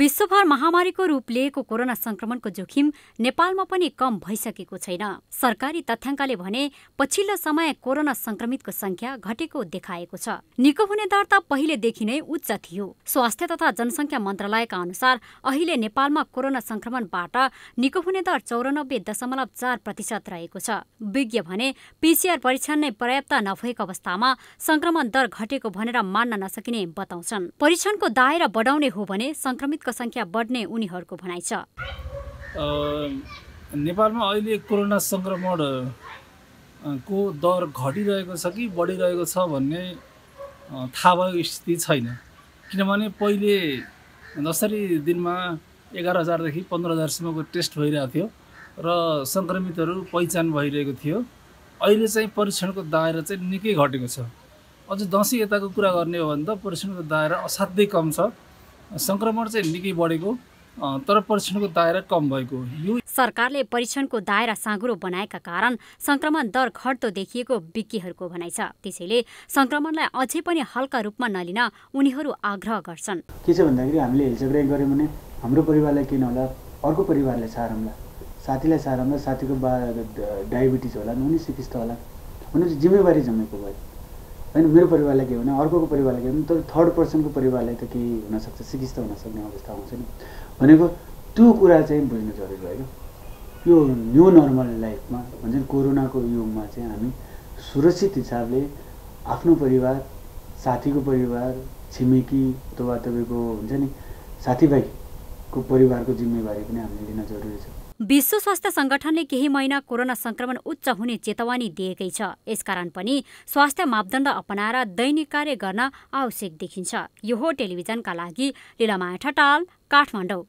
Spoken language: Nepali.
विश्वभर महामारीको रूप लिएको कोरोना संक्रमणको जोखिम नेपालमा पनि कम भइसकेको छैन सरकारी तथ्याङ्कले भने पछिल्लो समय कोरोना संक्रमितको संख्या घटेको देखाएको छ निको हुने दर त पहिलेदेखि नै उच्च थियो स्वास्थ्य तथा जनसङ्ख्या मन्त्रालयका अनुसार अहिले नेपालमा कोरोना संक्रमणबाट निको हुने दर चौरानब्बे दशमलव चार प्रतिशत रहेको छ विज्ञ भने पिसिआर परीक्षण नै पर्याप्त नभएको अवस्थामा संक्रमण दर घटेको भनेर मान्न नसकिने बताउँछन् परीक्षणको दायरा बढाउने हो भने संक्रमित मृतकको सङ्ख्या बढ्ने उनीहरूको भनाइ छ नेपालमा अहिले कोरोना सङ्क्रमण को दर घटिरहेको छ कि बढिरहेको छ भन्ने थाहा भएको स्थिति छैन किनभने पहिले जसरी दिनमा एघार हजारदेखि पन्ध्र हजारसम्मको टेस्ट भइरहेको थियो र सङ्क्रमितहरू पहिचान भइरहेको थियो अहिले चाहिँ परीक्षणको दायरा चाहिँ निकै घटेको छ अझ दसैँ यताको कुरा गर्ने हो भने त परीक्षणको दायरा असाध्यै कम छ सङ्क्रमण चाहिँ निकै बढेको तर परीक्षणको दायरा कम भएको यो सरकारले परीक्षणको दायरा साँगुरो बनाएका कारण सङ्क्रमण दर घट्दो देखिएको विज्ञहरूको भनाइ छ त्यसैले सङ्क्रमणलाई अझै पनि हल्का रूपमा नलिन उनीहरू आग्रह गर्छन् के छ भन्दाखेरि हामीले हिलचक्राइ गऱ्यौँ भने हाम्रो परिवारलाई किन होला अर्को परिवारलाई सारौँला साथीलाई सारौँला साथीको बा डायबिटिज होला नहुने सिकिस्त होला उनीहरू जिम्मेवारी जमेको भयो होइन मेरो परिवारलाई के भने अर्को परिवारलाई के भने तर थर्ड पर्सनको परिवारलाई त केही हुनसक्छ सिकिस्त हुनसक्ने अवस्था आउँछ नि भनेको त्यो कुरा चाहिँ बुझ्नु जरुरी भयो यो न्यू नर्मल लाइफमा भन्छ नि कोरोनाको युगमा चाहिँ हामी सुरक्षित हिसाबले आफ्नो परिवार साथीको परिवार छिमेकी अथवा तपाईँको हुन्छ नि साथीभाइ को परिवारको जिम्मेवारी पनि हामीले लिन जरुरी छ विश्व स्वास्थ्य संगठनले केही महिना कोरोना संक्रमण उच्च हुने चेतावनी दिएकै छ यसकारण पनि स्वास्थ्य मापदण्ड अपनाएर दैनिक कार्य गर्न आवश्यक देखिन्छ यो हो टेलिभिजनका लागि लिलामाया ठटाल काठमाडौँ